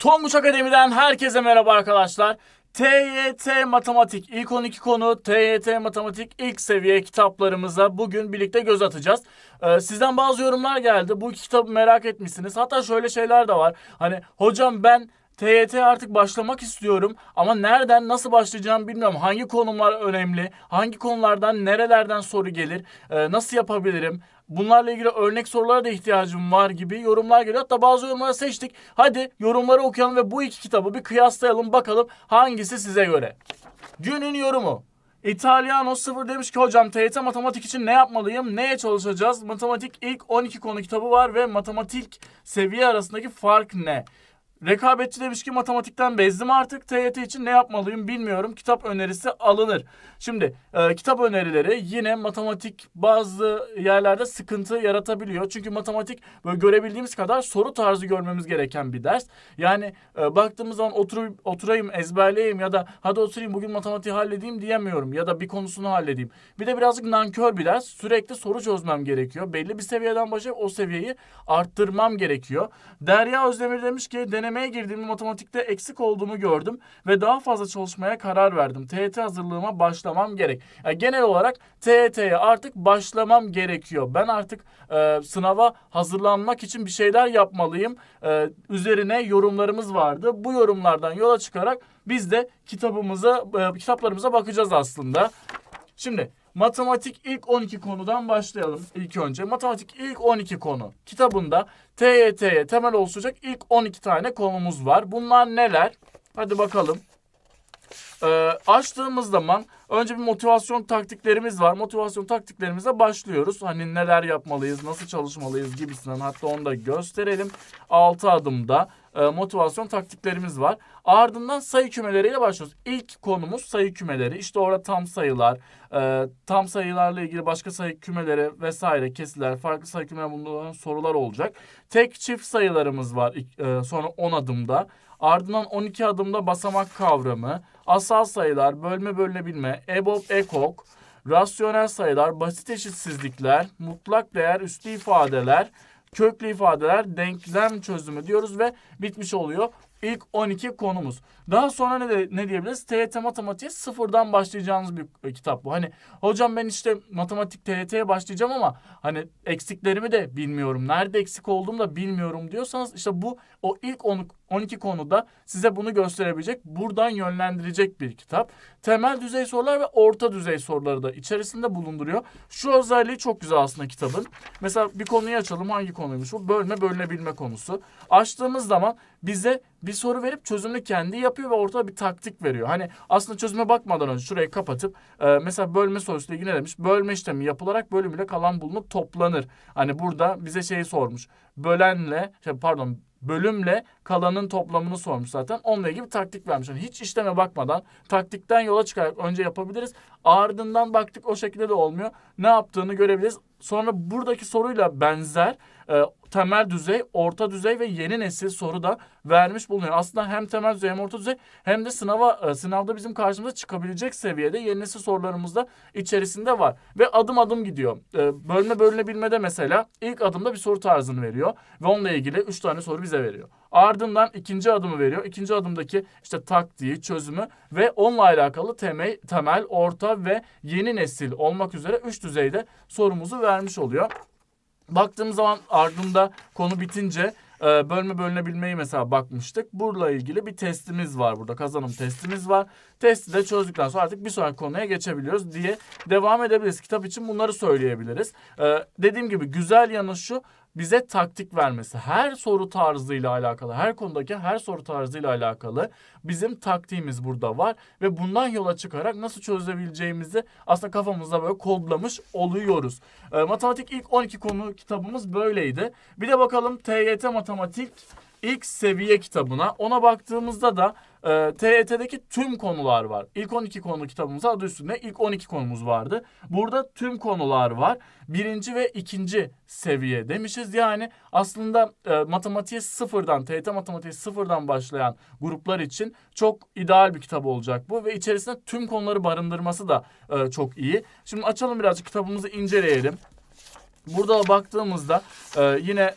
Tonguç Akademi'den herkese merhaba arkadaşlar. TYT Matematik ilk 12 konu TYT Matematik ilk seviye kitaplarımıza bugün birlikte göz atacağız. Ee, sizden bazı yorumlar geldi. Bu iki kitabı merak etmişsiniz. Hatta şöyle şeyler de var. Hani hocam ben TYT artık başlamak istiyorum ama nereden nasıl başlayacağımı bilmiyorum. Hangi konumlar önemli? Hangi konulardan nerelerden soru gelir? Ee, nasıl yapabilirim? bunlarla ilgili örnek sorulara da ihtiyacım var gibi yorumlar geliyor. Hatta bazı yorumları seçtik. Hadi yorumları okuyalım ve bu iki kitabı bir kıyaslayalım bakalım hangisi size göre. Günün yorumu. İtalyano 0 demiş ki hocam TYT matematik için ne yapmalıyım? Neye çalışacağız? Matematik ilk 12 konu kitabı var ve matematik seviye arasındaki fark ne? Rekabetçi demiş ki matematikten bezdim artık. TYT için ne yapmalıyım bilmiyorum. Kitap önerisi alınır. Şimdi e, kitap önerileri yine matematik bazı yerlerde sıkıntı yaratabiliyor. Çünkü matematik böyle görebildiğimiz kadar soru tarzı görmemiz gereken bir ders. Yani e, baktığımız zaman otur, oturayım ezberleyeyim ya da hadi oturayım bugün matematiği halledeyim diyemiyorum. Ya da bir konusunu halledeyim. Bir de birazcık nankör bir ders. Sürekli soru çözmem gerekiyor. Belli bir seviyeden başlayıp o seviyeyi arttırmam gerekiyor. Derya Özdemir demiş ki deneme Denemeye girdiğimde matematikte eksik olduğumu gördüm ve daha fazla çalışmaya karar verdim. TET hazırlığıma başlamam gerek. Yani genel olarak TET'ye artık başlamam gerekiyor. Ben artık e, sınava hazırlanmak için bir şeyler yapmalıyım. E, üzerine yorumlarımız vardı. Bu yorumlardan yola çıkarak biz de kitabımıza, e, kitaplarımıza bakacağız aslında. Şimdi Matematik ilk 12 konudan başlayalım ilk önce. Matematik ilk 12 konu kitabında TYT'ye temel oluşturacak ilk 12 tane konumuz var. Bunlar neler? Hadi bakalım. Ee, açtığımız zaman önce bir motivasyon taktiklerimiz var. Motivasyon taktiklerimize başlıyoruz. Hani neler yapmalıyız, nasıl çalışmalıyız gibisinden hatta onu da gösterelim. 6 adımda e, motivasyon taktiklerimiz var. Ardından sayı kümeleriyle başlıyoruz. İlk konumuz sayı kümeleri. İşte orada tam sayılar, e, tam sayılarla ilgili başka sayı kümeleri vesaire kesiler, farklı sayı kümeleri bulunan sorular olacak. Tek çift sayılarımız var e, sonra 10 adımda. Ardından 12 adımda basamak kavramı, asal sayılar, bölme bölünebilme, EBOB, EKOK, rasyonel sayılar, basit eşitsizlikler, mutlak değer, üstü ifadeler köklü ifadeler denklem çözümü diyoruz ve bitmiş oluyor ilk 12 konumuz. Daha sonra ne, de, ne diyebiliriz? TYT matematiği sıfırdan başlayacağınız bir e, kitap bu. Hani hocam ben işte matematik TYT'ye başlayacağım ama hani eksiklerimi de bilmiyorum. Nerede eksik olduğumu da bilmiyorum diyorsanız işte bu o ilk 10, 12 konuda size bunu gösterebilecek, buradan yönlendirecek bir kitap. Temel düzey sorular ve orta düzey soruları da içerisinde bulunduruyor. Şu özelliği çok güzel aslında kitabın. Mesela bir konuyu açalım. Hangi konuymuş bu? Bölme bölünebilme konusu. Açtığımız zaman bize bir soru verip çözümünü kendi yapıyor ve ortada bir taktik veriyor. Hani aslında çözüme bakmadan önce şurayı kapatıp e, mesela bölme sorusuyla ilgili demiş? Bölme işlemi yapılarak bölümüyle kalan bulunup toplanır. Hani burada bize şeyi sormuş. Bölenle şey pardon bölümle kalanın toplamını sormuş zaten. Onunla ilgili bir taktik vermiş. Yani hiç işleme bakmadan taktikten yola çıkarak önce yapabiliriz. Ardından baktık o şekilde de olmuyor. Ne yaptığını görebiliriz. Sonra buradaki soruyla benzer e, temel düzey, orta düzey ve yeni nesil soru da vermiş bulunuyor. Aslında hem temel düzey hem orta düzey hem de sınava e, sınavda bizim karşımıza çıkabilecek seviyede yeni nesil sorularımızda içerisinde var. Ve adım adım gidiyor. E, bölme bölünebilmede mesela ilk adımda bir soru tarzını veriyor ve onunla ilgili 3 tane soru bize veriyor. Ardından ikinci adımı veriyor. İkinci adımdaki işte taktiği, çözümü ve onunla alakalı temel, temel orta ve yeni nesil olmak üzere 3 düzeyde sorumuzu vermiş oluyor. Baktığım zaman ardında konu bitince e, bölme bölünebilmeyi mesela bakmıştık. Burla ilgili bir testimiz var burada. Kazanım testimiz var. Testi de çözdükten sonra artık bir sonraki konuya geçebiliyoruz diye devam edebiliriz. Kitap için bunları söyleyebiliriz. Ee, dediğim gibi güzel yanı şu bize taktik vermesi, her soru tarzıyla alakalı, her konudaki her soru tarzıyla alakalı bizim taktiğimiz burada var ve bundan yola çıkarak nasıl çözebileceğimizi aslında kafamızda böyle kodlamış oluyoruz. E, matematik ilk 12 konu kitabımız böyleydi. Bir de bakalım TYT Matematik ilk seviye kitabına. Ona baktığımızda da ee, e, TYT'deki tüm konular var. İlk 12 konu kitabımız adı üstünde ilk 12 konumuz vardı. Burada tüm konular var. Birinci ve ikinci seviye demişiz. Yani aslında e, matematiğe sıfırdan, TET matematiği sıfırdan başlayan gruplar için çok ideal bir kitap olacak bu. Ve içerisinde tüm konuları barındırması da e, çok iyi. Şimdi açalım birazcık kitabımızı inceleyelim. Burada baktığımızda e, yine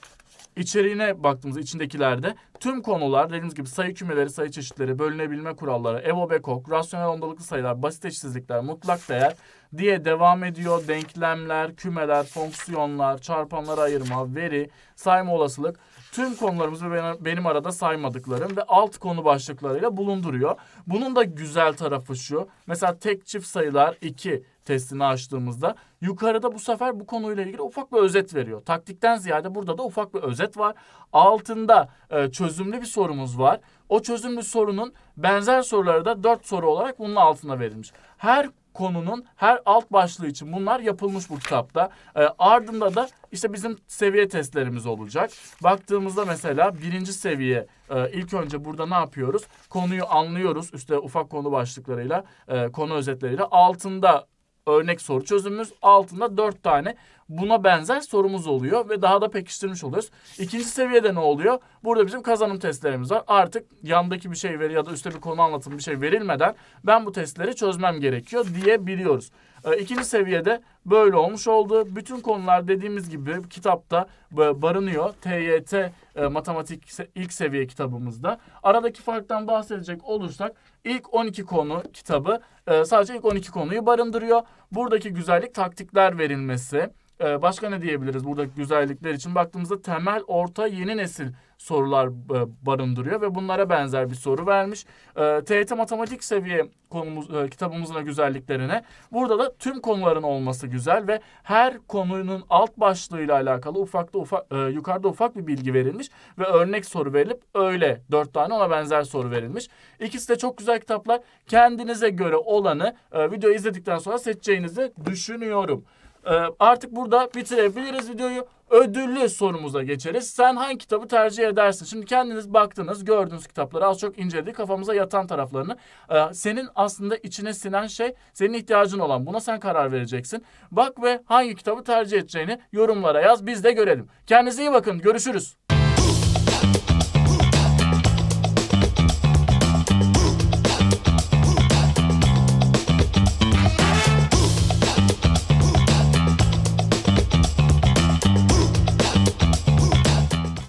İçeriğine baktığımızda içindekilerde tüm konular dediğimiz gibi sayı kümeleri, sayı çeşitleri, bölünebilme kuralları, EVO-BEKOK, rasyonel ondalıklı sayılar, basit eşitsizlikler, mutlak değer diye devam ediyor. Denklemler, kümeler, fonksiyonlar, çarpanlara ayırma, veri, sayma olasılık tüm konularımızı benim, benim arada saymadıklarım ve alt konu başlıklarıyla bulunduruyor. Bunun da güzel tarafı şu. Mesela tek çift sayılar 2, testini açtığımızda yukarıda bu sefer bu konuyla ilgili ufak bir özet veriyor. Taktikten ziyade burada da ufak bir özet var. Altında e, çözümlü bir sorumuz var. O çözümlü sorunun benzer soruları da dört soru olarak bunun altına verilmiş. Her konunun her alt başlığı için bunlar yapılmış bu kitapta. E, ardında da işte bizim seviye testlerimiz olacak. Baktığımızda mesela birinci seviye e, ilk önce burada ne yapıyoruz? Konuyu anlıyoruz. Üste ufak konu başlıklarıyla, e, konu özetleriyle. Altında örnek soru çözümümüz. Altında dört tane buna benzer sorumuz oluyor ve daha da pekiştirmiş oluyoruz. İkinci seviyede ne oluyor? Burada bizim kazanım testlerimiz var. Artık yandaki bir şey veri ya da üstte bir konu anlatım bir şey verilmeden ben bu testleri çözmem gerekiyor diyebiliyoruz. Ee, ikinci seviyede böyle olmuş oldu. Bütün konular dediğimiz gibi kitapta barınıyor. TYT e, matematik ilk seviye kitabımızda. Aradaki farktan bahsedecek olursak ilk 12 konu kitabı e, sadece ilk 12 konuyu barındırıyor. Buradaki güzellik taktikler verilmesi ee, başka ne diyebiliriz buradaki güzellikler için? Baktığımızda temel, orta, yeni nesil sorular e, barındırıyor ve bunlara benzer bir soru vermiş. E, ee, TYT matematik seviye konumuz, e, kitabımızın güzelliklerine burada da tüm konuların olması güzel ve her konunun alt başlığıyla alakalı ufakta ufak e, yukarıda ufak bir bilgi verilmiş ve örnek soru verilip öyle dört tane ona benzer soru verilmiş. İkisi de çok güzel kitaplar. Kendinize göre olanı e, video izledikten sonra seçeceğinizi düşünüyorum. Ee, artık burada bitirebiliriz videoyu. Ödüllü sorumuza geçeriz. Sen hangi kitabı tercih edersin? Şimdi kendiniz baktınız, gördüğünüz kitapları az çok inceledik. Kafamıza yatan taraflarını. Ee, senin aslında içine sinen şey, senin ihtiyacın olan. Buna sen karar vereceksin. Bak ve hangi kitabı tercih edeceğini yorumlara yaz. Biz de görelim. Kendinize iyi bakın. Görüşürüz.